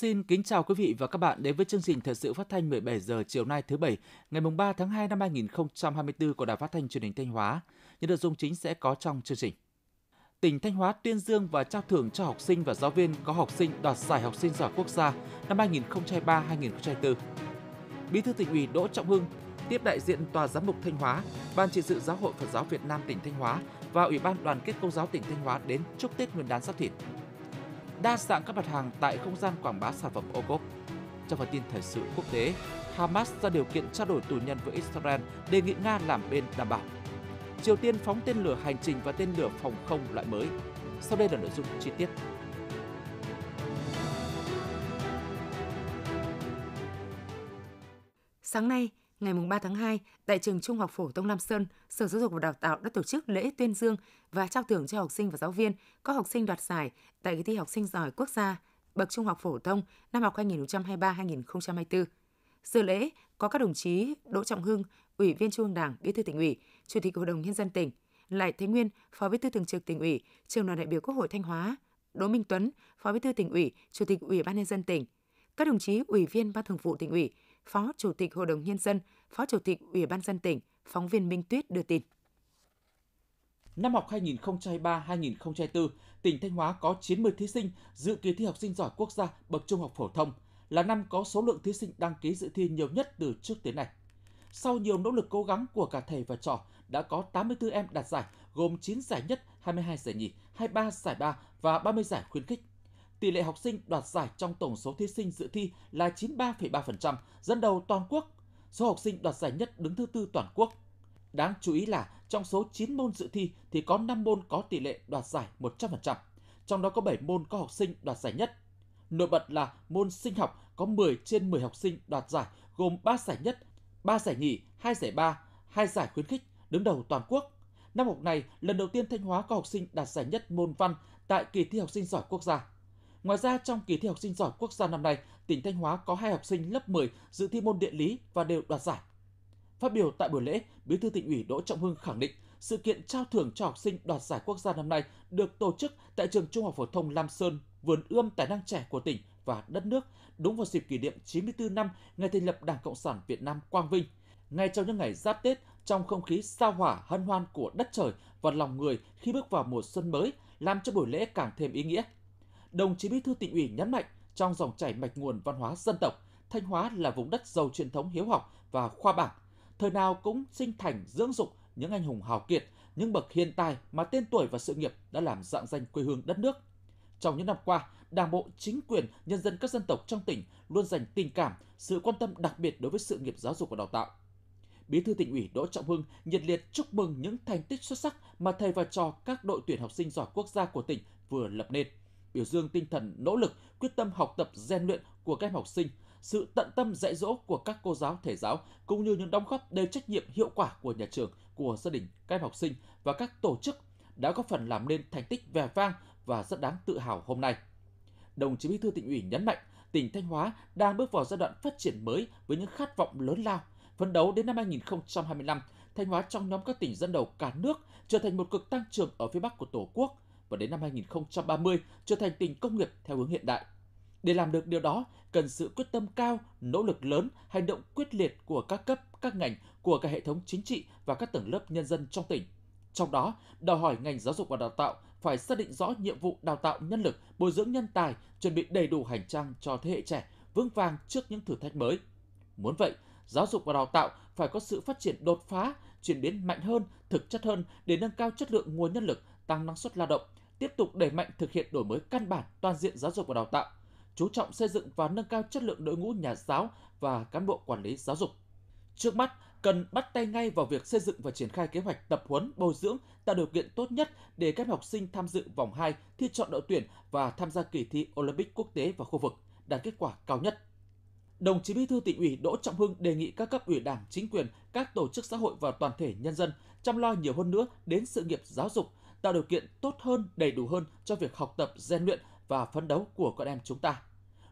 Xin kính chào quý vị và các bạn đến với chương trình thời sự phát thanh 17 giờ chiều nay thứ bảy, ngày mùng 3 tháng 2 năm 2024 của Đài Phát thanh Truyền hình Thanh Hóa. Những nội dung chính sẽ có trong chương trình. Tỉnh Thanh Hóa tuyên dương và trao thưởng cho học sinh và giáo viên có học sinh đoạt giải học sinh giỏi quốc gia năm 2023-2024. Bí thư tỉnh ủy Đỗ Trọng Hưng tiếp đại diện Tòa Giám mục Thanh Hóa, Ban trị sự Giáo hội Phật giáo Việt Nam tỉnh Thanh Hóa và Ủy ban Đoàn kết Công giáo tỉnh Thanh Hóa đến chúc Tết Nguyên đán Giáp Thìn đa dạng các mặt hàng tại không gian quảng bá sản phẩm ô cốp. Trong phần tin thời sự quốc tế, Hamas ra điều kiện trao đổi tù nhân với Israel đề nghị Nga làm bên đảm bảo. Triều Tiên phóng tên lửa hành trình và tên lửa phòng không loại mới. Sau đây là nội dung chi tiết. Sáng nay, Ngày 3 tháng 2, tại trường Trung học phổ thông Nam Sơn, Sở Giáo dục và Đào tạo đã tổ chức lễ tuyên dương và trao thưởng cho học sinh và giáo viên có học sinh đoạt giải tại kỳ thi học sinh giỏi quốc gia bậc trung học phổ thông năm học 2023-2024. Dự lễ có các đồng chí Đỗ Trọng Hưng, Ủy viên Trung ương Đảng, Bí thư tỉnh ủy, Chủ tịch Hội đồng nhân dân tỉnh, Lại Thế Nguyên, Phó Bí thư thường trực tỉnh ủy, Trường đoàn đại biểu Quốc hội Thanh Hóa, Đỗ Minh Tuấn, Phó Bí thư tỉnh ủy, Chủ tịch Ủy ban nhân dân tỉnh, các đồng chí Ủy viên Ban Thường vụ tỉnh ủy, Phó Chủ tịch Hội đồng Nhân dân, Phó Chủ tịch Ủy ban dân tỉnh, phóng viên Minh Tuyết đưa tin. Năm học 2023-2024, tỉnh Thanh Hóa có 90 thí sinh dự kỳ thi học sinh giỏi quốc gia bậc trung học phổ thông, là năm có số lượng thí sinh đăng ký dự thi nhiều nhất từ trước tới nay. Sau nhiều nỗ lực cố gắng của cả thầy và trò, đã có 84 em đạt giải, gồm 9 giải nhất, 22 giải nhì, 23 giải ba và 30 giải khuyến khích. Tỷ lệ học sinh đoạt giải trong tổng số thí sinh dự thi là 93,3%, dẫn đầu toàn quốc. Số học sinh đoạt giải nhất đứng thứ tư toàn quốc. Đáng chú ý là trong số 9 môn dự thi thì có 5 môn có tỷ lệ đoạt giải 100%, trong đó có 7 môn có học sinh đoạt giải nhất. Nổi bật là môn sinh học có 10 trên 10 học sinh đoạt giải gồm 3 giải nhất, 3 giải nhì, 2 giải ba, 2 giải khuyến khích đứng đầu toàn quốc. Năm học này, lần đầu tiên Thanh Hóa có học sinh đạt giải nhất môn văn tại kỳ thi học sinh giỏi quốc gia. Ngoài ra, trong kỳ thi học sinh giỏi quốc gia năm nay, tỉnh Thanh Hóa có hai học sinh lớp 10 dự thi môn địa lý và đều đoạt giải. Phát biểu tại buổi lễ, Bí thư tỉnh ủy Đỗ Trọng Hưng khẳng định sự kiện trao thưởng cho học sinh đoạt giải quốc gia năm nay được tổ chức tại trường Trung học phổ thông Lam Sơn, vườn ươm tài năng trẻ của tỉnh và đất nước, đúng vào dịp kỷ niệm 94 năm ngày thành lập Đảng Cộng sản Việt Nam Quang Vinh. Ngay trong những ngày giáp Tết, trong không khí sao hỏa hân hoan của đất trời và lòng người khi bước vào mùa xuân mới, làm cho buổi lễ càng thêm ý nghĩa – Đồng chí Bí thư tỉnh ủy nhấn mạnh trong dòng chảy mạch nguồn văn hóa dân tộc, Thanh Hóa là vùng đất giàu truyền thống hiếu học và khoa bảng, thời nào cũng sinh thành dưỡng dục những anh hùng hào kiệt, những bậc hiền tài mà tên tuổi và sự nghiệp đã làm dạng danh quê hương đất nước. Trong những năm qua, Đảng bộ, chính quyền, nhân dân các dân tộc trong tỉnh luôn dành tình cảm, sự quan tâm đặc biệt đối với sự nghiệp giáo dục và đào tạo. Bí thư tỉnh ủy Đỗ Trọng Hưng nhiệt liệt chúc mừng những thành tích xuất sắc mà thầy và trò các đội tuyển học sinh giỏi quốc gia của tỉnh vừa lập nên biểu dương tinh thần nỗ lực, quyết tâm học tập rèn luyện của các em học sinh, sự tận tâm dạy dỗ của các cô giáo thể giáo cũng như những đóng góp đầy trách nhiệm hiệu quả của nhà trường, của gia đình, các em học sinh và các tổ chức đã góp phần làm nên thành tích vẻ vang và rất đáng tự hào hôm nay. Đồng chí Bí thư tỉnh ủy nhấn mạnh, tỉnh Thanh Hóa đang bước vào giai đoạn phát triển mới với những khát vọng lớn lao. Phấn đấu đến năm 2025, Thanh Hóa trong nhóm các tỉnh dẫn đầu cả nước trở thành một cực tăng trưởng ở phía Bắc của Tổ quốc – và đến năm 2030 trở thành tỉnh công nghiệp theo hướng hiện đại. Để làm được điều đó, cần sự quyết tâm cao, nỗ lực lớn, hành động quyết liệt của các cấp, các ngành, của cả hệ thống chính trị và các tầng lớp nhân dân trong tỉnh. Trong đó, đòi hỏi ngành giáo dục và đào tạo phải xác định rõ nhiệm vụ đào tạo nhân lực, bồi dưỡng nhân tài, chuẩn bị đầy đủ hành trang cho thế hệ trẻ vững vàng trước những thử thách mới. Muốn vậy, giáo dục và đào tạo phải có sự phát triển đột phá, chuyển biến mạnh hơn, thực chất hơn để nâng cao chất lượng nguồn nhân lực, tăng năng suất lao động, tiếp tục đẩy mạnh thực hiện đổi mới căn bản toàn diện giáo dục và đào tạo, chú trọng xây dựng và nâng cao chất lượng đội ngũ nhà giáo và cán bộ quản lý giáo dục. Trước mắt, cần bắt tay ngay vào việc xây dựng và triển khai kế hoạch tập huấn, bồi dưỡng tạo điều kiện tốt nhất để các học sinh tham dự vòng 2 thi chọn đội tuyển và tham gia kỳ thi Olympic quốc tế và khu vực đạt kết quả cao nhất. Đồng chí Bí thư tỉnh ủy Đỗ Trọng Hưng đề nghị các cấp ủy Đảng, chính quyền, các tổ chức xã hội và toàn thể nhân dân chăm lo nhiều hơn nữa đến sự nghiệp giáo dục, tạo điều kiện tốt hơn, đầy đủ hơn cho việc học tập, rèn luyện và phấn đấu của con em chúng ta.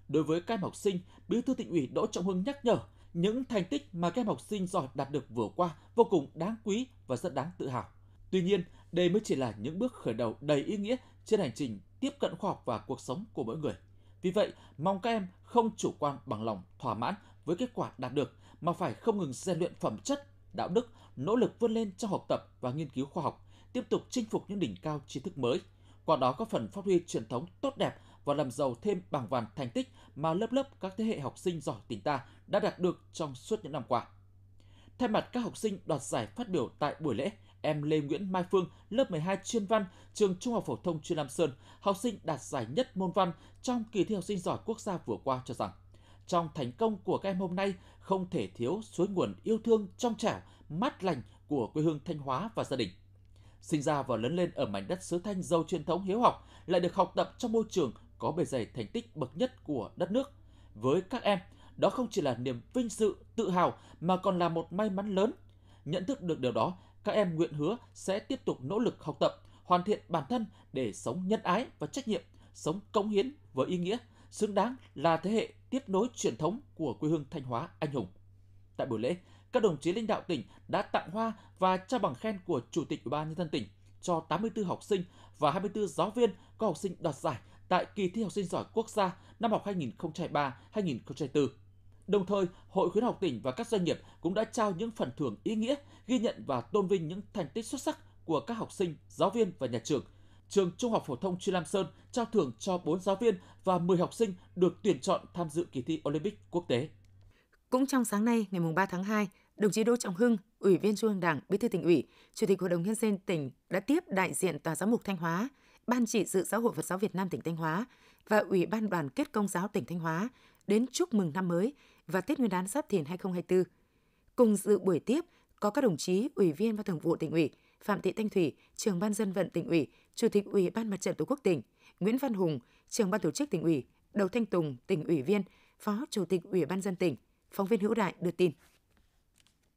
Đối với các em học sinh, Bí thư tỉnh ủy Đỗ Trọng Hưng nhắc nhở những thành tích mà các em học sinh giỏi đạt được vừa qua vô cùng đáng quý và rất đáng tự hào. Tuy nhiên, đây mới chỉ là những bước khởi đầu đầy ý nghĩa trên hành trình tiếp cận khoa học và cuộc sống của mỗi người. Vì vậy, mong các em không chủ quan bằng lòng thỏa mãn với kết quả đạt được mà phải không ngừng rèn luyện phẩm chất, đạo đức, nỗ lực vươn lên trong học tập và nghiên cứu khoa học tiếp tục chinh phục những đỉnh cao tri thức mới, qua đó có phần phát huy truyền thống tốt đẹp và làm giàu thêm bảng vàng thành tích mà lớp lớp các thế hệ học sinh giỏi tỉnh ta đã đạt được trong suốt những năm qua. Thay mặt các học sinh đoạt giải phát biểu tại buổi lễ, em Lê Nguyễn Mai Phương, lớp 12 chuyên văn, trường Trung học phổ thông chuyên Lam Sơn, học sinh đạt giải nhất môn văn trong kỳ thi học sinh giỏi quốc gia vừa qua cho rằng, trong thành công của các em hôm nay không thể thiếu suối nguồn yêu thương trong trẻo, mát lành của quê hương Thanh Hóa và gia đình. Sinh ra và lớn lên ở mảnh đất xứ Thanh giàu truyền thống hiếu học, lại được học tập trong môi trường có bề dày thành tích bậc nhất của đất nước. Với các em, đó không chỉ là niềm vinh dự, tự hào mà còn là một may mắn lớn. Nhận thức được điều đó, các em nguyện hứa sẽ tiếp tục nỗ lực học tập, hoàn thiện bản thân để sống nhân ái và trách nhiệm, sống cống hiến với ý nghĩa, xứng đáng là thế hệ tiếp nối truyền thống của quê hương Thanh Hóa anh hùng. Tại buổi lễ, các đồng chí lãnh đạo tỉnh đã tặng hoa và trao bằng khen của Chủ tịch Ủy ban nhân dân tỉnh cho 84 học sinh và 24 giáo viên có học sinh đoạt giải tại kỳ thi học sinh giỏi quốc gia năm học 2003-2004. Đồng thời, Hội khuyến học tỉnh và các doanh nghiệp cũng đã trao những phần thưởng ý nghĩa, ghi nhận và tôn vinh những thành tích xuất sắc của các học sinh, giáo viên và nhà trường. Trường Trung học phổ thông Chuyên Lam Sơn trao thưởng cho 4 giáo viên và 10 học sinh được tuyển chọn tham dự kỳ thi Olympic quốc tế. Cũng trong sáng nay, ngày 3 tháng 2, Đồng chí Đỗ Trọng Hưng, Ủy viên Trung ương Đảng, Bí thư tỉnh ủy, Chủ tịch Hội đồng nhân dân tỉnh đã tiếp đại diện Tòa giám mục Thanh Hóa, Ban trị sự Giáo hội Phật giáo Việt Nam tỉnh Thanh Hóa và Ủy ban Đoàn kết Công giáo tỉnh Thanh Hóa đến chúc mừng năm mới và Tết Nguyên đán Giáp Thìn 2024. Cùng dự buổi tiếp có các đồng chí Ủy viên Ban Thường vụ tỉnh ủy, Phạm Thị Thanh Thủy, Trưởng ban dân vận tỉnh ủy, Chủ tịch Ủy ban Mặt trận Tổ quốc tỉnh, Nguyễn Văn Hùng, Trưởng ban tổ chức tỉnh ủy, Đầu Thanh Tùng, tỉnh ủy viên, Phó Chủ tịch Ủy ban dân tỉnh. Phóng viên Hữu Đại đưa tin.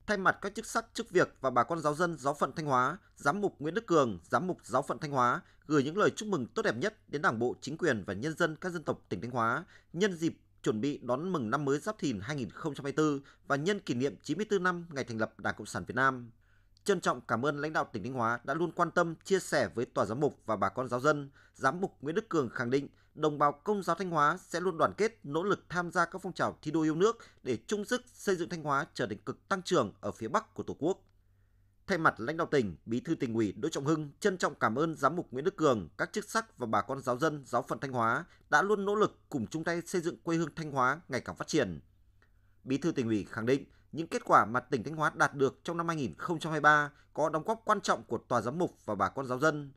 Thay mặt các chức sắc chức việc và bà con giáo dân giáo phận Thanh Hóa, Giám mục Nguyễn Đức Cường, Giám mục giáo phận Thanh Hóa gửi những lời chúc mừng tốt đẹp nhất đến Đảng bộ, chính quyền và nhân dân các dân tộc tỉnh Thanh Hóa nhân dịp chuẩn bị đón mừng năm mới Giáp Thìn 2024 và nhân kỷ niệm 94 năm ngày thành lập Đảng Cộng sản Việt Nam. Trân trọng cảm ơn lãnh đạo tỉnh Thanh Hóa đã luôn quan tâm, chia sẻ với tòa giám mục và bà con giáo dân. Giám mục Nguyễn Đức Cường khẳng định đồng bào Công giáo Thanh Hóa sẽ luôn đoàn kết, nỗ lực tham gia các phong trào thi đua yêu nước để chung sức xây dựng Thanh Hóa trở thành cực tăng trưởng ở phía Bắc của Tổ quốc. Thay mặt lãnh đạo tỉnh, Bí thư tỉnh ủy Đỗ Trọng Hưng trân trọng cảm ơn giám mục Nguyễn Đức Cường, các chức sắc và bà con giáo dân giáo phận Thanh Hóa đã luôn nỗ lực cùng chung tay xây dựng quê hương Thanh Hóa ngày càng phát triển. Bí thư tỉnh ủy khẳng định những kết quả mà tỉnh Thanh Hóa đạt được trong năm 2023 có đóng góp quan trọng của tòa giám mục và bà con giáo dân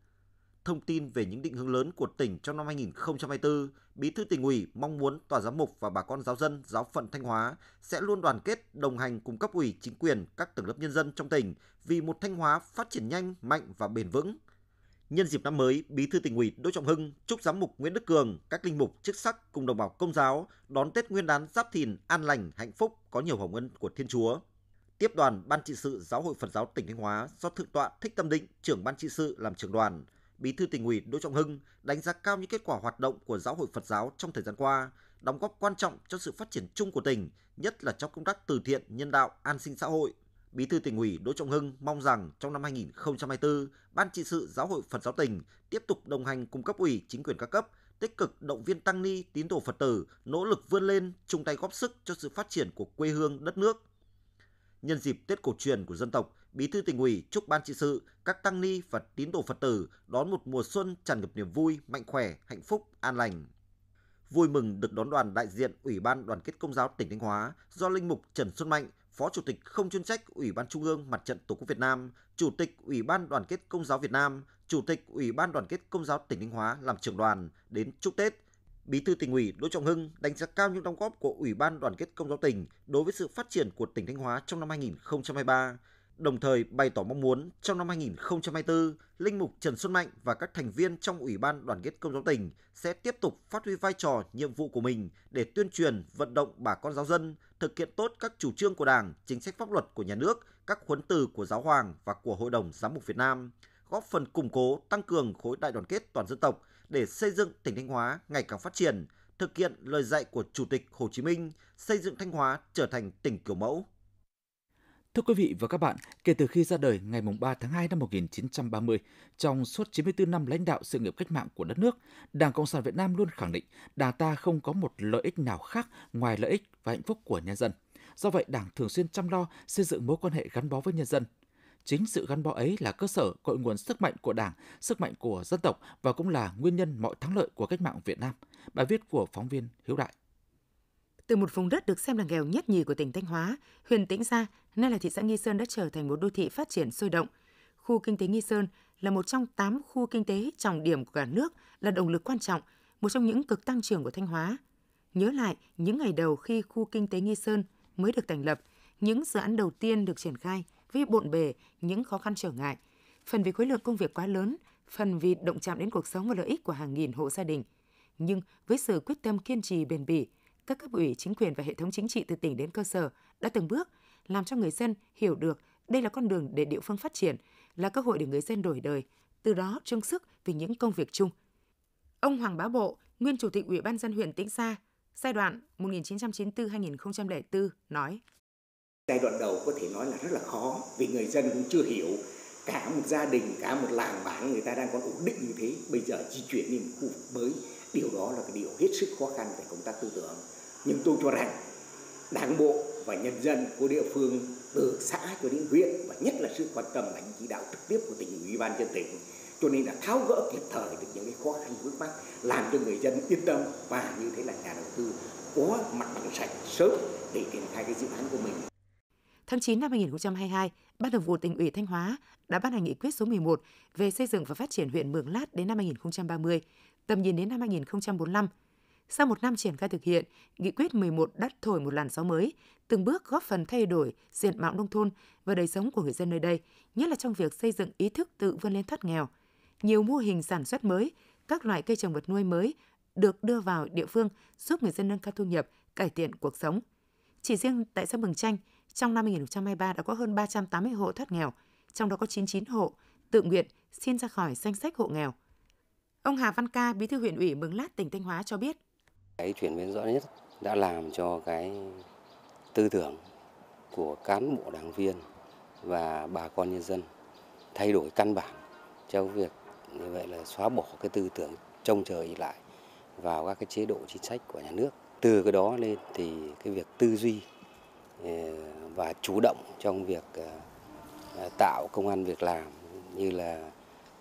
thông tin về những định hướng lớn của tỉnh trong năm 2024, Bí thư tỉnh ủy mong muốn Tòa Giám mục và bà con giáo dân giáo phận Thanh Hóa sẽ luôn đoàn kết đồng hành cùng cấp ủy chính quyền các tầng lớp nhân dân trong tỉnh vì một Thanh Hóa phát triển nhanh, mạnh và bền vững. Nhân dịp năm mới, Bí thư tỉnh ủy Đỗ Trọng Hưng chúc giám mục Nguyễn Đức Cường, các linh mục chức sắc cùng đồng bào công giáo đón Tết Nguyên đán Giáp Thìn an lành, hạnh phúc, có nhiều hồng ân của Thiên Chúa. Tiếp đoàn Ban trị sự Giáo hội Phật giáo tỉnh Thanh Hóa do Thượng tọa Thích Tâm Định, trưởng Ban trị sự làm trưởng đoàn – Bí thư tỉnh ủy Đỗ Trọng Hưng đánh giá cao những kết quả hoạt động của Giáo hội Phật giáo trong thời gian qua, đóng góp quan trọng cho sự phát triển chung của tỉnh, nhất là trong công tác từ thiện, nhân đạo, an sinh xã hội. Bí thư tỉnh ủy Đỗ Trọng Hưng mong rằng trong năm 2024, Ban trị sự Giáo hội Phật giáo tỉnh tiếp tục đồng hành cùng cấp ủy, chính quyền các cấp, tích cực động viên tăng ni, tín đồ Phật tử, nỗ lực vươn lên, chung tay góp sức cho sự phát triển của quê hương đất nước. Nhân dịp Tết cổ truyền của dân tộc, Bí thư tỉnh ủy chúc ban trị sự, các tăng ni và tín đồ Phật tử đón một mùa xuân tràn ngập niềm vui, mạnh khỏe, hạnh phúc, an lành. Vui mừng được đón đoàn đại diện Ủy ban Đoàn kết Công giáo tỉnh Thanh Hóa do Linh mục Trần Xuân Mạnh, Phó Chủ tịch không chuyên trách Ủy ban Trung ương Mặt trận Tổ quốc Việt Nam, Chủ tịch Ủy ban Đoàn kết Công giáo Việt Nam, Chủ tịch Ủy ban Đoàn kết Công giáo tỉnh Thanh Hóa làm trưởng đoàn đến chúc Tết, Bí thư tỉnh ủy Đỗ Trọng Hưng đánh giá cao những đóng góp của Ủy ban Đoàn kết Công giáo tỉnh đối với sự phát triển của tỉnh Thanh Hóa trong năm 2023, đồng thời bày tỏ mong muốn trong năm 2024, Linh Mục Trần Xuân Mạnh và các thành viên trong Ủy ban Đoàn kết Công giáo tỉnh sẽ tiếp tục phát huy vai trò, nhiệm vụ của mình để tuyên truyền, vận động bà con giáo dân thực hiện tốt các chủ trương của Đảng, chính sách pháp luật của nhà nước, các khuấn từ của giáo hoàng và của Hội đồng Giám mục Việt Nam, góp phần củng cố, tăng cường khối đại đoàn kết toàn dân tộc để xây dựng tỉnh Thanh Hóa ngày càng phát triển, thực hiện lời dạy của Chủ tịch Hồ Chí Minh, xây dựng Thanh Hóa trở thành tỉnh kiểu mẫu Thưa quý vị và các bạn, kể từ khi ra đời ngày 3 tháng 2 năm 1930, trong suốt 94 năm lãnh đạo sự nghiệp cách mạng của đất nước, Đảng Cộng sản Việt Nam luôn khẳng định Đảng ta không có một lợi ích nào khác ngoài lợi ích và hạnh phúc của nhân dân. Do vậy, Đảng thường xuyên chăm lo xây dựng mối quan hệ gắn bó với nhân dân. Chính sự gắn bó ấy là cơ sở cội nguồn sức mạnh của Đảng, sức mạnh của dân tộc và cũng là nguyên nhân mọi thắng lợi của cách mạng Việt Nam. Bài viết của phóng viên Hiếu Đại. Từ một vùng đất được xem là nghèo nhất nhì của tỉnh Thanh Hóa, huyện Tĩnh Gia, nay là thị xã Nghi Sơn đã trở thành một đô thị phát triển sôi động. Khu kinh tế Nghi Sơn là một trong 8 khu kinh tế trọng điểm của cả nước, là động lực quan trọng, một trong những cực tăng trưởng của Thanh Hóa. Nhớ lại những ngày đầu khi khu kinh tế Nghi Sơn mới được thành lập, những dự án đầu tiên được triển khai với bộn bề những khó khăn trở ngại, phần vì khối lượng công việc quá lớn, phần vì động chạm đến cuộc sống và lợi ích của hàng nghìn hộ gia đình. Nhưng với sự quyết tâm kiên trì bền bỉ, các cấp ủy chính quyền và hệ thống chính trị từ tỉnh đến cơ sở đã từng bước làm cho người dân hiểu được đây là con đường để địa phương phát triển, là cơ hội để người dân đổi đời, từ đó chung sức vì những công việc chung. Ông Hoàng Bá Bộ, nguyên chủ tịch Ủy ban dân huyện Tĩnh Sa, giai đoạn 1994-2004 nói: Giai đoạn đầu có thể nói là rất là khó vì người dân cũng chưa hiểu cả một gia đình, cả một làng bản người ta đang còn ổn định như thế, bây giờ di chuyển đi một khu vực mới, điều đó là cái điều hết sức khó khăn về công tác tư tưởng nhưng tôi cho rằng đảng bộ và nhân dân của địa phương từ xã cho đến huyện và nhất là sự quan tâm lãnh chỉ đạo trực tiếp của tỉnh ủy ban dân tỉnh cho nên là tháo gỡ kịp thời được những cái khó khăn vướng mắt làm cho người dân yên tâm và như thế là nhà đầu tư có mặt bằng sạch sớm để triển khai cái dự án của mình. Tháng 9 năm 2022, Ban Thường vụ tỉnh ủy Thanh Hóa đã ban hành nghị quyết số 11 về xây dựng và phát triển huyện Mường Lát đến năm 2030, tầm nhìn đến năm 2045 sau một năm triển khai thực hiện, Nghị quyết 11 đắt thổi một làn gió mới, từng bước góp phần thay đổi diện mạo nông thôn và đời sống của người dân nơi đây, nhất là trong việc xây dựng ý thức tự vươn lên thoát nghèo. Nhiều mô hình sản xuất mới, các loại cây trồng vật nuôi mới được đưa vào địa phương giúp người dân nâng cao thu nhập, cải thiện cuộc sống. Chỉ riêng tại xã Mường Chanh, trong năm 2023 đã có hơn 380 hộ thoát nghèo, trong đó có 99 hộ tự nguyện xin ra khỏi danh sách hộ nghèo. Ông Hà Văn Ca, Bí thư huyện ủy Mường Lát, tỉnh Thanh Hóa cho biết, cái chuyển biến rõ nhất đã làm cho cái tư tưởng của cán bộ đảng viên và bà con nhân dân thay đổi căn bản trong việc như vậy là xóa bỏ cái tư tưởng trông chờ ý lại vào các cái chế độ chính sách của nhà nước. Từ cái đó lên thì cái việc tư duy ờ, và chủ động trong việc ờ, ờ, tạo công an việc làm như là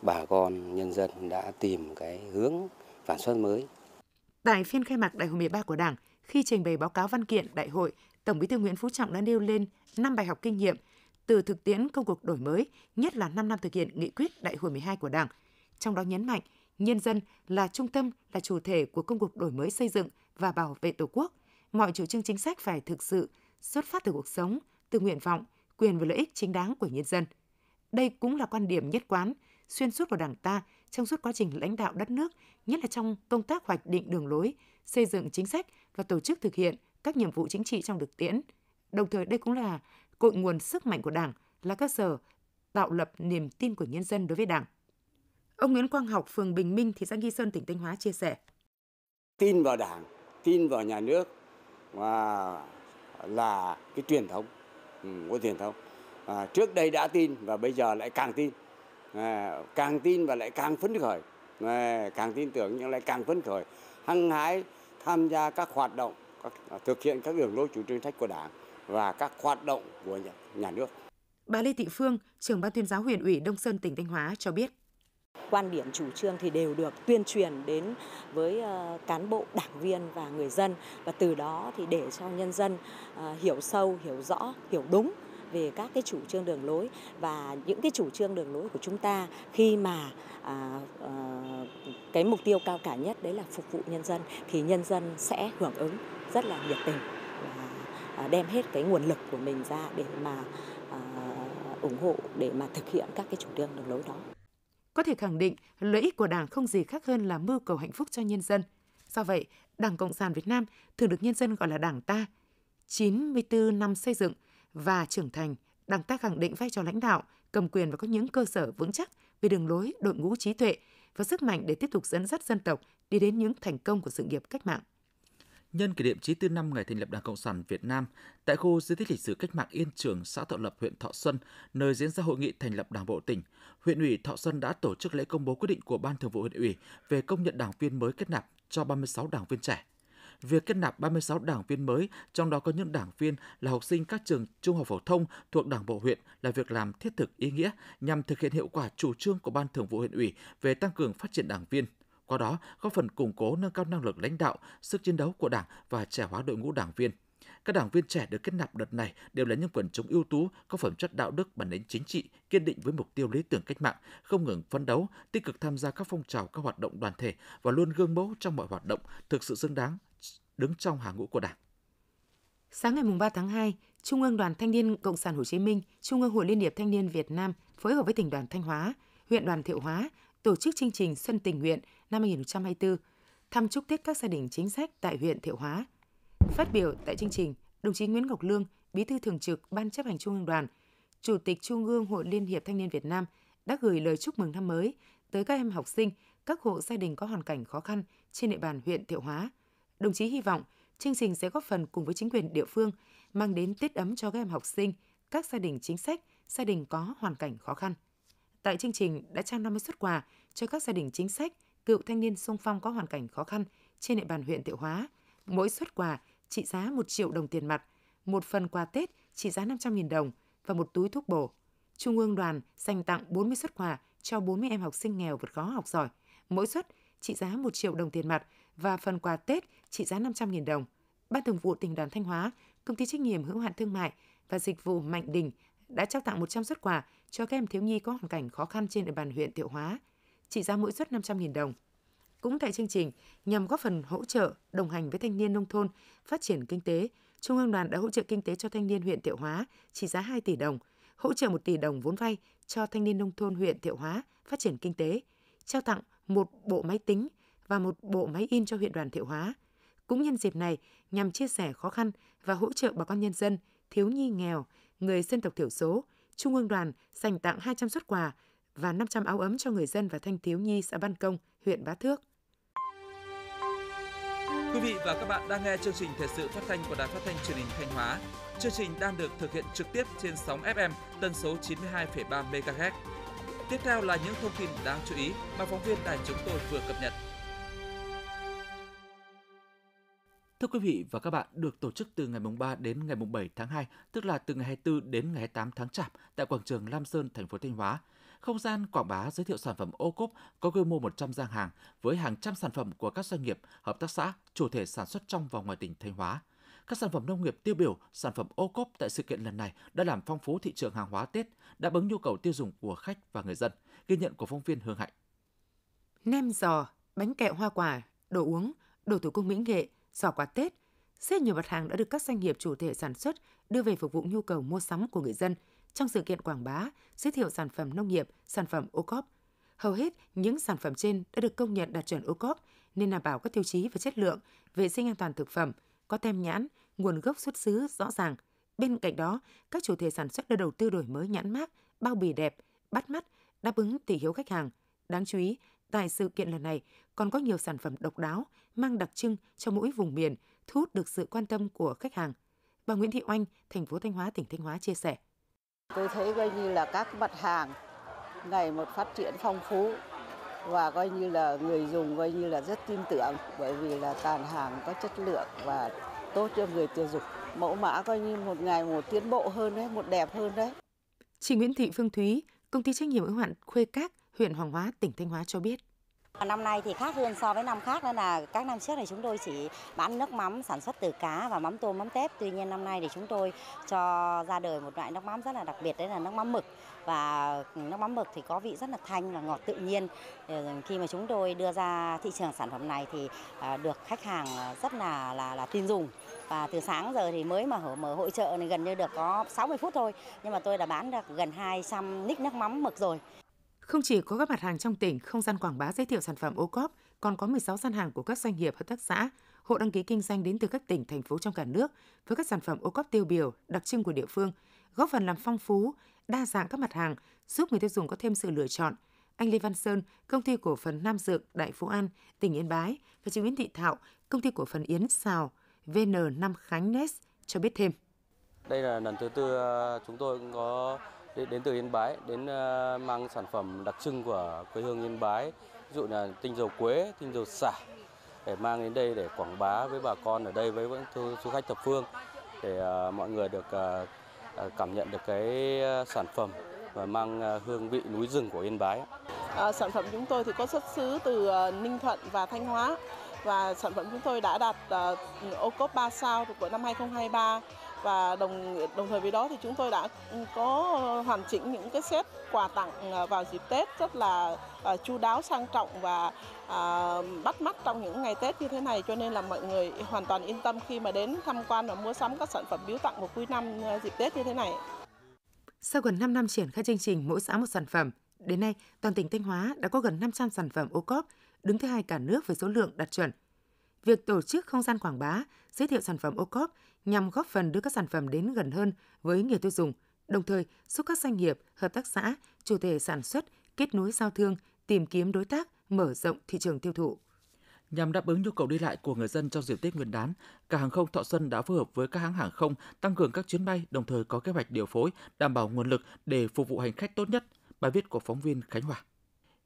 bà con nhân dân đã tìm cái hướng sản xuất mới Tại phiên khai mạc Đại hội 13 của Đảng, khi trình bày báo cáo văn kiện đại hội, Tổng Bí thư Nguyễn Phú Trọng đã nêu lên 5 bài học kinh nghiệm từ thực tiễn công cuộc đổi mới, nhất là 5 năm thực hiện nghị quyết Đại hội 12 của Đảng. Trong đó nhấn mạnh, nhân dân là trung tâm, là chủ thể của công cuộc đổi mới xây dựng và bảo vệ Tổ quốc. Mọi chủ trương chính sách phải thực sự xuất phát từ cuộc sống, từ nguyện vọng, quyền và lợi ích chính đáng của nhân dân. Đây cũng là quan điểm nhất quán xuyên suốt của Đảng ta trong suốt quá trình lãnh đạo đất nước, nhất là trong công tác hoạch định đường lối, xây dựng chính sách và tổ chức thực hiện các nhiệm vụ chính trị trong thực tiễn. Đồng thời đây cũng là cội nguồn sức mạnh của Đảng, là cơ sở tạo lập niềm tin của nhân dân đối với Đảng. Ông Nguyễn Quang Học, phường Bình Minh, thị xã Nghi Sơn, tỉnh Thanh Hóa chia sẻ. Tin vào Đảng, tin vào nhà nước và là cái truyền thống, ừ, truyền thống. À, trước đây đã tin và bây giờ lại càng tin càng tin và lại càng phấn khởi càng tin tưởng nhưng lại càng phấn khởi hăng hái tham gia các hoạt động các, thực hiện các đường lối chủ trương sách của đảng và các hoạt động của nhà, nhà nước Bà Lê Thị Phương, trưởng ban tuyên giáo huyện ủy Đông Sơn tỉnh Thanh Hóa cho biết quan điểm chủ trương thì đều được tuyên truyền đến với ờ, cán bộ đảng viên và người dân và từ đó thì để cho nhân dân ờ, hiểu sâu hiểu rõ hiểu đúng về các cái chủ trương đường lối và những cái chủ trương đường lối của chúng ta khi mà à, à, cái mục tiêu cao cả nhất đấy là phục vụ nhân dân thì nhân dân sẽ hưởng ứng rất là nhiệt tình và à, đem hết cái nguồn lực của mình ra để mà à, ủng hộ để mà thực hiện các cái chủ trương đường lối đó. Có thể khẳng định lợi ích của Đảng không gì khác hơn là mưu cầu hạnh phúc cho nhân dân. Do vậy, Đảng Cộng sản Việt Nam thường được nhân dân gọi là Đảng ta. 94 năm xây dựng, và trưởng thành, Đảng ta khẳng định vai trò lãnh đạo, cầm quyền và có những cơ sở vững chắc về đường lối, đội ngũ trí tuệ và sức mạnh để tiếp tục dẫn dắt dân tộc đi đến những thành công của sự nghiệp cách mạng. Nhân kỷ niệm 94 năm ngày thành lập Đảng Cộng sản Việt Nam, tại khu di tích lịch sử cách mạng Yên Trường, xã Thọ Lập, huyện Thọ Xuân, nơi diễn ra hội nghị thành lập Đảng bộ tỉnh, huyện ủy Thọ Xuân đã tổ chức lễ công bố quyết định của Ban Thường vụ huyện ủy về công nhận đảng viên mới kết nạp cho 36 đảng viên trẻ việc kết nạp 36 đảng viên mới, trong đó có những đảng viên là học sinh các trường trung học phổ thông thuộc Đảng bộ huyện là việc làm thiết thực ý nghĩa nhằm thực hiện hiệu quả chủ trương của Ban Thường vụ huyện ủy về tăng cường phát triển đảng viên. Qua đó, góp phần củng cố nâng cao năng lực lãnh đạo, sức chiến đấu của Đảng và trẻ hóa đội ngũ đảng viên. Các đảng viên trẻ được kết nạp đợt này đều là những quần chúng ưu tú, có phẩm chất đạo đức, bản lĩnh chính trị, kiên định với mục tiêu lý tưởng cách mạng, không ngừng phấn đấu, tích cực tham gia các phong trào, các hoạt động đoàn thể và luôn gương mẫu trong mọi hoạt động, thực sự xứng đáng đứng trong hàng ngũ của Đảng. Sáng ngày 3 tháng 2, Trung ương Đoàn Thanh niên Cộng sản Hồ Chí Minh, Trung ương Hội Liên hiệp Thanh niên Việt Nam phối hợp với tỉnh đoàn Thanh Hóa, huyện đoàn Thiệu Hóa tổ chức chương trình Xuân tình nguyện năm 2024, thăm chúc Tết các gia đình chính sách tại huyện Thiệu Hóa. Phát biểu tại chương trình, đồng chí Nguyễn Ngọc Lương, Bí thư Thường trực Ban chấp hành Trung ương Đoàn, Chủ tịch Trung ương Hội Liên hiệp Thanh niên Việt Nam đã gửi lời chúc mừng năm mới tới các em học sinh, các hộ gia đình có hoàn cảnh khó khăn trên địa bàn huyện Thiệu Hóa – Đồng chí hy vọng chương trình sẽ góp phần cùng với chính quyền địa phương mang đến tết ấm cho các em học sinh, các gia đình chính sách, gia đình có hoàn cảnh khó khăn. Tại chương trình đã trao 50 xuất quà cho các gia đình chính sách, cựu thanh niên sung phong có hoàn cảnh khó khăn trên địa bàn huyện Thiệu Hóa. Mỗi xuất quà trị giá 1 triệu đồng tiền mặt, một phần quà Tết trị giá 500.000 đồng và một túi thuốc bổ. Trung ương đoàn dành tặng 40 xuất quà cho 40 em học sinh nghèo vượt khó học giỏi, mỗi xuất trị giá 1 triệu đồng tiền mặt và phần quà Tết trị giá 500.000 đồng. Ban Thường vụ tỉnh đoàn Thanh Hóa, công ty trách nhiệm hữu hạn thương mại và dịch vụ Mạnh Đình đã trao tặng 100 xuất quà cho các em thiếu nhi có hoàn cảnh khó khăn trên địa bàn huyện Thiệu Hóa, trị giá mỗi suất 500.000 đồng. Cũng tại chương trình, nhằm góp phần hỗ trợ, đồng hành với thanh niên nông thôn, phát triển kinh tế, Trung ương đoàn đã hỗ trợ kinh tế cho thanh niên huyện Thiệu Hóa trị giá 2 tỷ đồng, hỗ trợ 1 tỷ đồng vốn vay cho thanh niên nông thôn huyện Thiệu Hóa phát triển kinh tế, trao tặng một bộ máy tính và một bộ máy in cho huyện đoàn Thiệu Hóa. Cũng nhân dịp này, nhằm chia sẻ khó khăn và hỗ trợ bà con nhân dân, thiếu nhi nghèo, người dân tộc thiểu số, Trung ương đoàn dành tặng 200 xuất quà và 500 áo ấm cho người dân và thanh thiếu nhi xã Ban Công, huyện Bá Thước. Quý vị và các bạn đang nghe chương trình thời sự phát thanh của Đài Phát thanh Truyền hình Thanh Hóa. Chương trình đang được thực hiện trực tiếp trên sóng FM tần số 92,3 MHz. Tiếp theo là những thông tin đáng chú ý mà phóng viên đài chúng tôi vừa cập nhật. Thưa quý vị và các bạn, được tổ chức từ ngày mùng 3 đến ngày mùng 7 tháng 2, tức là từ ngày 24 đến ngày 28 tháng Chạp tại quảng trường Lam Sơn, thành phố Thanh Hóa. Không gian quảng bá giới thiệu sản phẩm ô cốp có quy mô 100 gian hàng với hàng trăm sản phẩm của các doanh nghiệp, hợp tác xã, chủ thể sản xuất trong và ngoài tỉnh Thanh Hóa. Các sản phẩm nông nghiệp tiêu biểu, sản phẩm ô cốp tại sự kiện lần này đã làm phong phú thị trường hàng hóa Tết, đáp ứng nhu cầu tiêu dùng của khách và người dân, ghi nhận của phóng viên Hương Hạnh. Nem giò, bánh kẹo hoa quả, đồ uống, đồ thủ công mỹ nghệ – giỏ quà Tết. Rất nhiều mặt hàng đã được các doanh nghiệp chủ thể sản xuất đưa về phục vụ nhu cầu mua sắm của người dân trong sự kiện quảng bá, giới thiệu sản phẩm nông nghiệp, sản phẩm ô cóp. Hầu hết những sản phẩm trên đã được công nhận đạt chuẩn ô cóp nên đảm bảo các tiêu chí về chất lượng, vệ sinh an toàn thực phẩm, có tem nhãn, nguồn gốc xuất xứ rõ ràng. Bên cạnh đó, các chủ thể sản xuất đã đầu tư đổi mới nhãn mát, bao bì đẹp, bắt mắt, đáp ứng tỷ hiếu khách hàng. Đáng chú ý, Tại sự kiện lần này còn có nhiều sản phẩm độc đáo mang đặc trưng cho mỗi vùng miền, thu hút được sự quan tâm của khách hàng. Bà Nguyễn Thị Oanh, thành phố Thanh Hóa, tỉnh Thanh Hóa chia sẻ. Tôi thấy coi như là các mặt hàng ngày một phát triển phong phú và coi như là người dùng coi như là rất tin tưởng bởi vì là tàn hàng có chất lượng và tốt cho người tiêu dùng. Mẫu mã coi như một ngày một tiến bộ hơn đấy, một đẹp hơn đấy. Chị Nguyễn Thị Phương Thúy, công ty trách nhiệm hữu hạn Khuê Các huyện Hoàng Hóa, tỉnh Thanh Hóa cho biết. Năm nay thì khác hơn so với năm khác đó là các năm trước này chúng tôi chỉ bán nước mắm sản xuất từ cá và mắm tôm, mắm tép. Tuy nhiên năm nay thì chúng tôi cho ra đời một loại nước mắm rất là đặc biệt đấy là nước mắm mực và nước mắm mực thì có vị rất là thanh và ngọt tự nhiên. Ờ, khi mà chúng tôi đưa ra thị trường sản phẩm này thì ờ, được khách hàng rất là là là tin dùng và từ sáng giờ thì mới mà hở mở hội trợ này gần như được có 60 phút thôi nhưng mà tôi đã bán được gần 200 lít nước mắm mực rồi. Không chỉ có các mặt hàng trong tỉnh, không gian quảng bá giới thiệu sản phẩm ô cóp, còn có 16 gian hàng của các doanh nghiệp, hợp tác xã, hộ đăng ký kinh doanh đến từ các tỉnh, thành phố trong cả nước với các sản phẩm ô cóp tiêu biểu, đặc trưng của địa phương, góp phần làm phong phú, đa dạng các mặt hàng, giúp người tiêu dùng có thêm sự lựa chọn. Anh Lê Văn Sơn, công ty cổ phần Nam Dược, Đại Phú An, tỉnh Yên Bái và chị Nguyễn Thị Thảo, công ty cổ phần Yến Xào, VN5 Khánh Nest cho biết thêm. Đây là lần thứ tư ờ, chúng tôi cũng có đến từ Yên Bái đến ờ, mang sản phẩm đặc trưng của quê hương Yên Bái ví dụ là tinh dầu quế tinh dầu xả để mang đến đây để quảng bá với bà con ở đây với những du khách thập phương để ờ, mọi người được ờ, cảm nhận được cái sản phẩm và mang hương vị núi rừng của Yên Bái. À, sản phẩm chúng tôi thì có xuất xứ từ Ninh Thuận và Thanh Hóa và sản phẩm chúng tôi đã đạt uh, ô cốp 3 sao của năm 2023 và đồng đồng thời với đó thì chúng tôi đã ừ, có hoàn chỉnh những cái set quà tặng à, vào dịp Tết rất là uh, chu đáo sang trọng và à, bắt mắt trong những ngày Tết như thế này cho nên là mọi người hoàn toàn yên tâm khi mà đến tham quan và mua sắm các sản phẩm biếu tặng của cuối năm dịp Tết như thế này. Sau gần 5 năm triển khai chương trình mỗi xã một sản phẩm, đến nay toàn tỉnh Thanh Hóa đã có gần 500 sản phẩm ô cốp đứng thứ hai cả nước về số lượng đạt chuẩn. Việc tổ chức không gian quảng bá, giới thiệu sản phẩm ô cốp nhằm góp phần đưa các sản phẩm đến gần hơn với người tiêu dùng, đồng thời giúp các doanh nghiệp, hợp tác xã, chủ thể sản xuất kết nối giao thương, tìm kiếm đối tác, mở rộng thị trường tiêu thụ. Nhằm đáp ứng nhu cầu đi lại của người dân trong dịp Tết Nguyên đán, cả hàng không Thọ Xuân đã phối hợp với các hãng hàng không tăng cường các chuyến bay, đồng thời có kế hoạch điều phối, đảm bảo nguồn lực để phục vụ hành khách tốt nhất. Bài viết của phóng viên Khánh Hòa.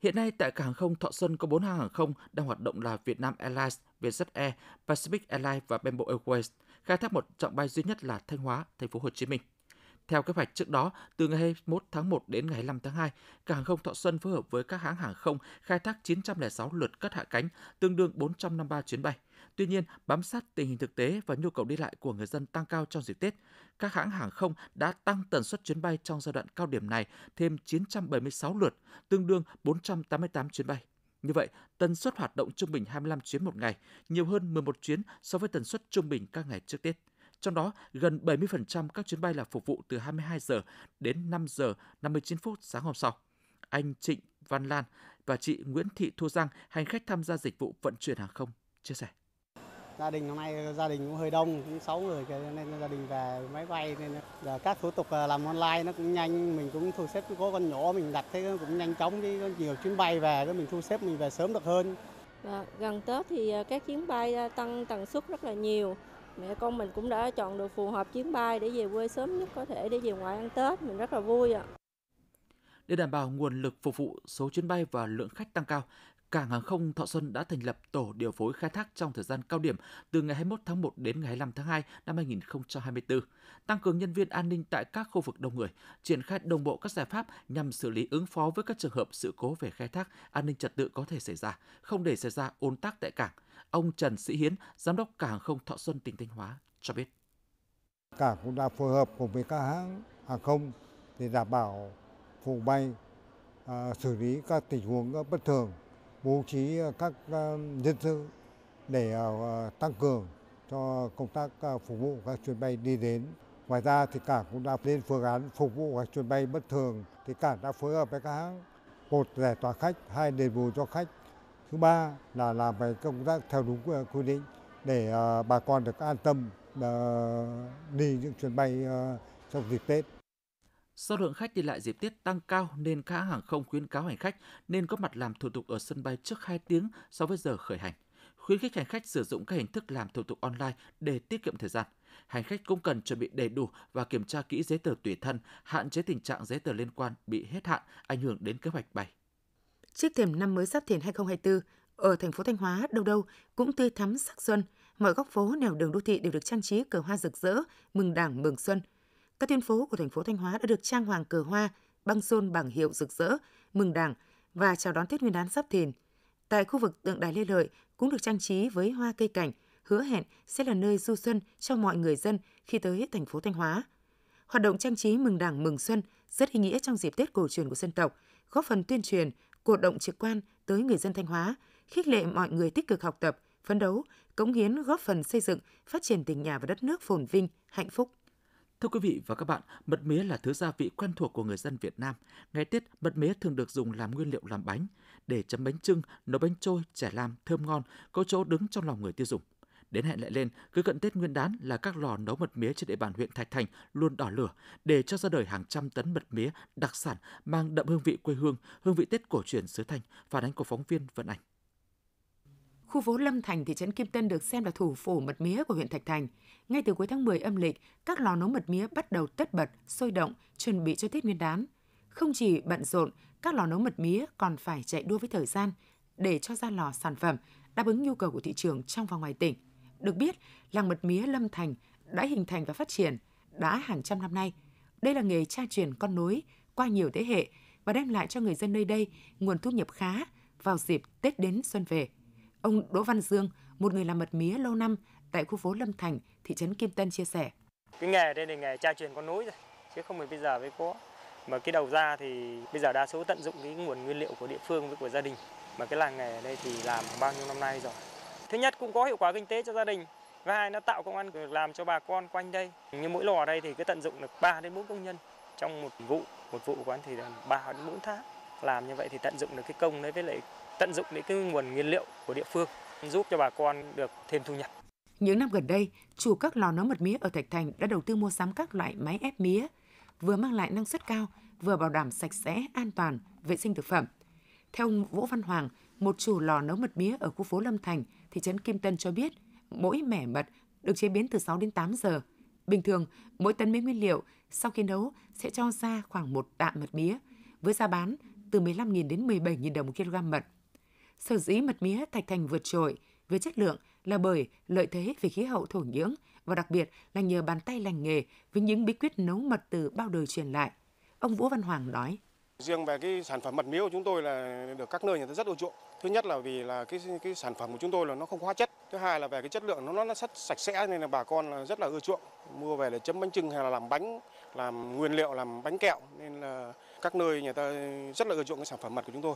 Hiện nay tại cảng hàng không Thọ Xuân có 4 hãng hàng không đang hoạt động là Vietnam Airlines, Vietjet Air, Pacific Airlines và Bamboo Airways khai thác một trọng bay duy nhất là Thanh Hóa, thành phố Hồ Chí Minh. Theo kế hoạch trước đó, từ ngày 21 tháng 1 đến ngày 25 tháng 2, Cảng hàng không Thọ Xuân phối hợp với các hãng hàng không khai thác 906 lượt cất hạ cánh, tương đương 453 chuyến bay. Tuy nhiên, bám sát tình hình thực tế và nhu cầu đi lại của người dân tăng cao trong dịp Tết, các hãng hàng không đã tăng tần suất chuyến bay trong giai đoạn cao điểm này thêm 976 lượt, tương đương 488 chuyến bay. Như vậy, tần suất hoạt động trung bình 25 chuyến một ngày, nhiều hơn 11 chuyến so với tần suất trung bình các ngày trước Tết. Trong đó, gần 70% các chuyến bay là phục vụ từ 22 giờ đến 5 giờ 59 phút sáng hôm sau. Anh Trịnh Văn Lan và chị Nguyễn Thị Thu Giang, hành khách tham gia dịch vụ vận chuyển hàng không, chia sẻ gia đình hôm nay gia đình cũng hơi đông cũng sáu người kìa, nên gia đình về máy bay nên giờ các thủ tục ờ, làm online nó cũng nhanh mình cũng thu xếp có con nhỏ mình đặt thế cũng nhanh chóng đi có nhiều chuyến bay về cái mình thu xếp mình về sớm được hơn à, gần tết thì ờ, các chuyến bay tăng tần suất rất là nhiều mẹ con mình cũng đã chọn được phù hợp chuyến bay để về quê sớm nhất có thể để về ngoại ăn tết mình rất là vui ạ à. Để đảm bảo nguồn lực phục vụ số chuyến bay và lượng khách tăng cao, Cảng hàng không Thọ Xuân đã thành lập tổ điều phối khai thác trong thời gian cao điểm từ ngày 21 tháng 1 đến ngày 25 tháng 2 năm 2024, tăng cường nhân viên an ninh tại các khu vực đông người, triển khai đồng bộ các giải pháp nhằm xử lý ứng phó với các trường hợp sự cố về khai thác, an ninh trật tự có thể xảy ra, không để xảy ra ôn tắc tại cảng. Ông Trần Sĩ Hiến, Giám đốc Cảng hàng không Thọ Xuân tỉnh Thanh Hóa cho biết. Cảng cũng đã phối hợp cùng với các hãng hàng không để đảm bảo vụ bay, à, xử lý các tình huống bất thường bố trí ờ, các ờ, nhân sự để ờ, tăng cường cho công tác phục vụ các chuyến bay đi đến. Ngoài ra thì cảng cũng đã lên phương án phục vụ các chuyến bay bất thường thì cảng đã phối hợp với các hãng một giải tỏa khách, hai đền bù cho khách. Thứ ba là làm về công tác theo đúng quy định để bà con được an tâm đi những chuyến bay trong dịp Tết. Do lượng khách đi lại dịp Tết tăng cao nên các hãng hàng không khuyến cáo hành khách nên có mặt làm thủ tục ở sân bay trước 2 tiếng so với giờ khởi hành. Khuyến khích hành khách sử dụng các hình thức làm thủ tục online để tiết kiệm thời gian. Hành khách cũng cần chuẩn bị đầy đủ và kiểm tra kỹ giấy tờ tùy thân, hạn chế tình trạng giấy tờ liên quan bị hết hạn ảnh hưởng đến kế hoạch bay. Trước thềm năm mới sắp Thìn 2024, ở thành phố Thanh Hóa đâu đâu cũng tươi thắm sắc xuân, mọi góc phố nẻo đường đô thị đều được trang trí cờ hoa rực rỡ, mừng Đảng mừng xuân – các tuyến phố của thành phố Thanh Hóa đã được trang hoàng cờ hoa, băng rôn bảng hiệu rực rỡ, mừng Đảng và chào đón Tết Nguyên đán sắp Thìn. Tại khu vực tượng đài Lê Lợi cũng được trang trí với hoa cây cảnh, hứa hẹn sẽ là nơi du xuân cho mọi người dân khi tới thành phố Thanh Hóa. Hoạt động trang trí mừng Đảng mừng xuân rất ý nghĩa trong dịp Tết cổ truyền của dân tộc, góp phần tuyên truyền, cổ động trực quan tới người dân Thanh Hóa, khích lệ mọi người tích cực học tập, phấn đấu, cống hiến góp phần xây dựng, phát triển tỉnh nhà và đất nước phồn vinh, hạnh phúc. Thưa quý vị và các bạn, mật mía là thứ gia vị quen thuộc của người dân Việt Nam. Ngày Tết, mật mía thường được dùng làm nguyên liệu làm bánh, để chấm bánh trưng, nấu bánh trôi, chả lam, thơm ngon, có chỗ đứng trong lòng người tiêu dùng. Đến hẹn lại lên, cứ cận Tết Nguyên đán là các lò nấu mật mía trên địa bàn huyện Thạch Thành luôn đỏ lửa để cho ra đời hàng trăm tấn mật mía đặc sản mang đậm hương vị quê hương, hương vị Tết cổ truyền xứ Thanh, phản ánh của phóng viên vân anh Khu phố Lâm Thành, thị trấn Kim Tân được xem là thủ phủ mật mía của huyện Thạch Thành. Ngay từ cuối tháng 10 âm lịch, các lò nấu mật mía bắt đầu tất bật, sôi động, chuẩn bị cho Tết Nguyên đán. Không chỉ bận rộn, các lò nấu mật mía còn phải chạy đua với thời gian để cho ra lò sản phẩm đáp ứng nhu cầu của thị trường trong và ngoài tỉnh. Được biết, làng mật mía Lâm Thành đã hình thành và phát triển đã hàng trăm năm nay. Đây là nghề cha truyền con nối qua nhiều thế hệ và đem lại cho người dân nơi đây nguồn thu nhập khá vào dịp Tết đến xuân về. Ông Đỗ Văn Dương, một người làm mật mía lâu năm tại khu phố Lâm Thành, thị trấn Kim Tân chia sẻ. Cái nghề đây là nghề tra truyền con núi rồi, chứ không phải bây giờ mới có. Mà cái đầu ra thì bây giờ đa số tận dụng cái nguồn nguyên liệu của địa phương với của gia đình. Mà cái làng nghề ở đây thì làm bao nhiêu năm nay rồi. Thứ nhất cũng có hiệu quả kinh tế cho gia đình, và hai nó tạo công ăn việc làm cho bà con quanh đây. Như mỗi lò ở đây thì cứ tận dụng được 3 đến 4 công nhân trong một vụ, một vụ quán thì là 3 đến 4 tháng. Làm như vậy thì tận dụng được cái công đấy với lại tận dụng những cái nguồn nguyên liệu của địa phương giúp cho bà con được thêm thu nhập. Những năm gần đây, chủ các lò nấu mật mía ở Thạch Thành đã đầu tư mua sắm các loại máy ép mía, vừa mang lại năng suất cao, vừa bảo đảm sạch sẽ, an toàn, vệ sinh thực phẩm. Theo ông Vũ Văn Hoàng, một chủ lò nấu mật mía ở khu phố Lâm Thành, thị trấn Kim Tân cho biết, mỗi mẻ mật được chế biến từ 6 đến 8 giờ. Bình thường, mỗi tấn mía nguyên liệu sau khi nấu sẽ cho ra khoảng một tạ mật mía, với giá bán từ 15.000 đến 17.000 đồng một kg mật. Sở dĩ mật mía Thạch Thành vượt trội về chất lượng là bởi lợi thế về khí hậu thổ nhưỡng và đặc biệt là nhờ bàn tay lành nghề với những bí quyết nấu mật từ bao đời truyền lại. Ông Vũ Văn Hoàng nói. Riêng về cái sản phẩm mật mía của chúng tôi là được các nơi người ta rất ưa chuộng. Thứ nhất là vì là cái cái sản phẩm của chúng tôi là nó không hóa chất. Thứ hai là về cái chất lượng nó nó rất sạch sẽ nên là bà con là rất là ưa chuộng. Mua về để chấm bánh trưng hay là làm bánh, làm nguyên liệu làm bánh kẹo nên là các nơi người ta rất là ưa chuộng cái sản phẩm mật của chúng tôi.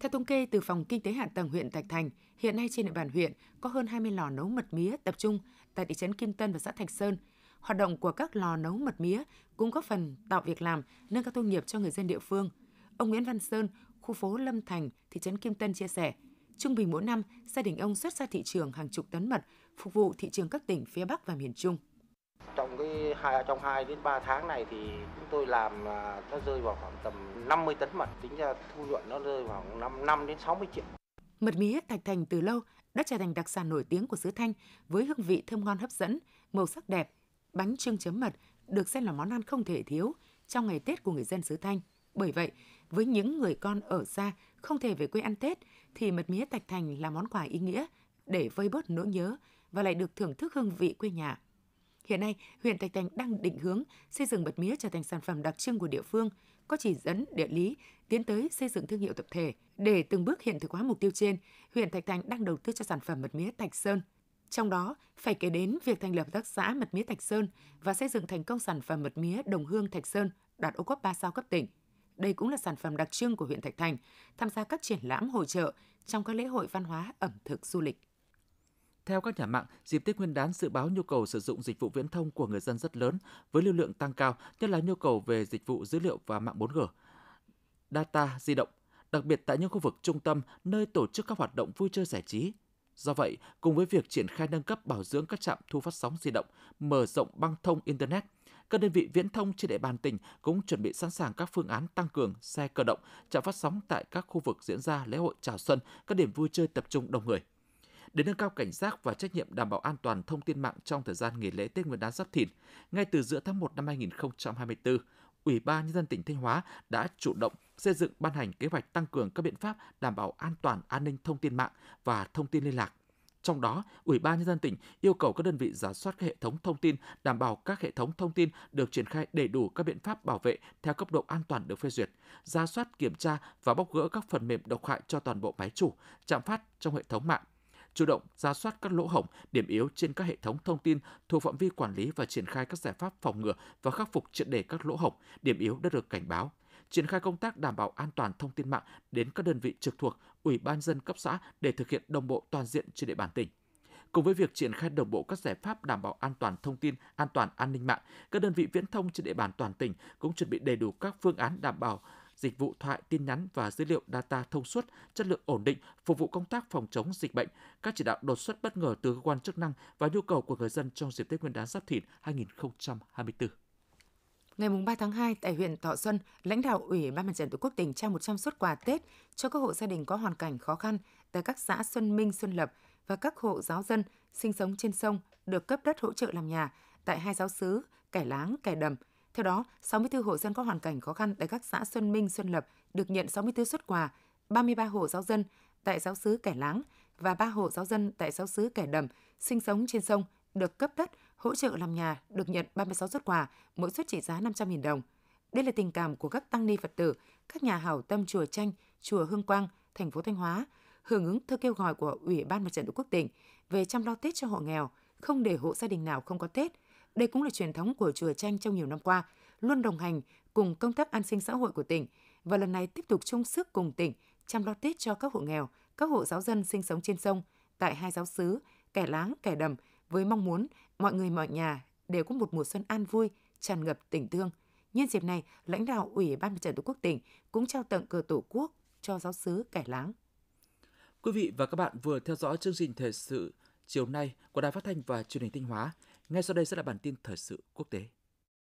Theo thống kê từ Phòng Kinh tế Hạ tầng huyện Thạch Thành, hiện nay trên địa bàn huyện có hơn 20 lò nấu mật mía tập trung tại thị trấn Kim Tân và xã Thạch Sơn. Hoạt động của các lò nấu mật mía cũng góp phần tạo việc làm, nâng cao thu nhập cho người dân địa phương. Ông Nguyễn Văn Sơn, khu phố Lâm Thành, thị trấn Kim Tân chia sẻ, trung bình mỗi năm gia đình ông xuất ra thị trường hàng chục tấn mật phục vụ thị trường các tỉnh phía Bắc và miền Trung. Trong cái hai trong 2 đến 3 tháng này thì chúng tôi làm à, nó rơi vào khoảng tầm 50 tấn mật, tính ra thu nhuận nó rơi vào khoảng 5 5 đến 60 triệu. Mật mía Thạch Thành từ lâu đã trở thành đặc sản nổi tiếng của xứ Thanh với hương vị thơm ngon hấp dẫn, màu sắc đẹp. Bánh trưng chấm mật được xem là món ăn không thể thiếu trong ngày Tết của người dân xứ Thanh. Bởi vậy, với những người con ở xa không thể về quê ăn Tết thì mật mía Thạch Thành là món quà ý nghĩa để vơi bớt nỗi nhớ và lại được thưởng thức hương vị quê nhà. Hiện nay, huyện Thạch Thành đang định hướng xây dựng bật mía trở thành sản phẩm đặc trưng của địa phương, có chỉ dẫn địa lý, tiến tới xây dựng thương hiệu tập thể. Để từng bước hiện thực hóa mục tiêu trên, huyện Thạch Thành đang đầu tư cho sản phẩm mật mía Thạch Sơn. Trong đó, phải kể đến việc thành lập các xã mật mía Thạch Sơn và xây dựng thành công sản phẩm mật mía Đồng Hương Thạch Sơn đạt ô cốp 3 sao cấp tỉnh. Đây cũng là sản phẩm đặc trưng của huyện Thạch Thành, tham gia các triển lãm hội trợ trong các lễ hội văn hóa ẩm thực du lịch. Theo các nhà mạng, dịp Tết Nguyên đán dự báo nhu cầu sử dụng dịch vụ viễn thông của người dân rất lớn với lưu lượng tăng cao, nhất là nhu cầu về dịch vụ dữ liệu và mạng 4G, data di động, đặc biệt tại những khu vực trung tâm nơi tổ chức các hoạt động vui chơi giải trí. Do vậy, cùng với việc triển khai nâng cấp bảo dưỡng các trạm thu phát sóng di động, mở rộng băng thông internet, các đơn vị viễn thông trên địa bàn tỉnh cũng chuẩn bị sẵn sàng các phương án tăng cường xe cơ động, trạm phát sóng tại các khu vực diễn ra lễ hội chào xuân, các điểm vui chơi tập trung đông người để nâng cao cảnh giác và trách nhiệm đảm bảo an toàn thông tin mạng trong thời gian nghỉ lễ Tết Nguyên đán Giáp Thìn, ngay từ giữa tháng 1 năm 2024, Ủy ban nhân dân tỉnh Thanh Hóa đã chủ động xây dựng ban hành kế hoạch tăng cường các biện pháp đảm bảo an toàn an ninh thông tin mạng và thông tin liên lạc. Trong đó, Ủy ban nhân dân tỉnh yêu cầu các đơn vị giả soát các hệ thống thông tin, đảm bảo các hệ thống thông tin được triển khai đầy đủ các biện pháp bảo vệ theo cấp độ an toàn được phê duyệt, giả soát kiểm tra và bóc gỡ các phần mềm độc hại cho toàn bộ máy chủ, chạm phát trong hệ thống mạng chủ động ra soát các lỗ hổng, điểm yếu trên các hệ thống thông tin thuộc phạm vi quản lý và triển khai các giải pháp phòng ngừa và khắc phục triệt đề các lỗ hổng, điểm yếu đã được cảnh báo triển khai công tác đảm bảo an toàn thông tin mạng đến các đơn vị trực thuộc, ủy ban dân cấp xã để thực hiện đồng bộ toàn diện trên địa bàn tỉnh. Cùng với việc triển khai đồng bộ các giải pháp đảm bảo an toàn thông tin, an toàn an ninh mạng, các đơn vị viễn thông trên địa bàn toàn tỉnh cũng chuẩn bị đầy đủ các phương án đảm bảo dịch vụ thoại tin nhắn và dữ liệu data thông suốt, chất lượng ổn định, phục vụ công tác phòng chống dịch bệnh, các chỉ đạo đột xuất bất ngờ từ cơ quan chức năng và nhu cầu của người dân trong dịp Tết Nguyên đán Giáp Thìn 2024. Ngày 3 tháng 2 tại huyện Thọ Xuân, lãnh đạo Ủy ban Mặt trận Tổ quốc tỉnh trao 100 suất quà Tết cho các hộ gia đình có hoàn cảnh khó khăn tại các xã Xuân Minh, Xuân Lập và các hộ giáo dân sinh sống trên sông được cấp đất hỗ trợ làm nhà tại hai giáo xứ Cải Láng, Cải Đầm theo đó, 64 hộ dân có hoàn cảnh khó khăn tại các xã Xuân Minh, Xuân Lập được nhận 64 xuất quà, 33 hộ giáo dân tại giáo xứ Kẻ Láng và 3 hộ giáo dân tại giáo xứ Kẻ Đầm sinh sống trên sông được cấp đất hỗ trợ làm nhà được nhận 36 xuất quà, mỗi suất trị giá 500.000 đồng. Đây là tình cảm của các tăng ni Phật tử, các nhà hảo tâm chùa Tranh, chùa Hương Quang, thành phố Thanh Hóa, hưởng ứng thư kêu gọi của Ủy ban Mặt trận Tổ quốc tỉnh về chăm lo Tết cho hộ nghèo, không để hộ gia đình nào không có Tết – đây cũng là truyền thống của chùa Tranh trong nhiều năm qua, luôn đồng hành cùng công tác an sinh xã hội của tỉnh và lần này tiếp tục chung sức cùng tỉnh chăm lo Tết cho các hộ nghèo, các hộ giáo dân sinh sống trên sông tại hai giáo xứ, kẻ láng, kẻ đầm với mong muốn mọi người mọi nhà đều có một mùa xuân an vui, tràn ngập tình thương. Nhân dịp này, lãnh đạo Ủy ban Mặt trận Tổ quốc tỉnh cũng trao tặng cờ Tổ quốc cho giáo xứ kẻ Láng. Quý vị và các bạn vừa theo dõi chương trình thời sự chiều nay của Đài Phát thanh và Truyền hình Thanh Hóa. Ngay sau đây sẽ là bản tin thời sự quốc tế.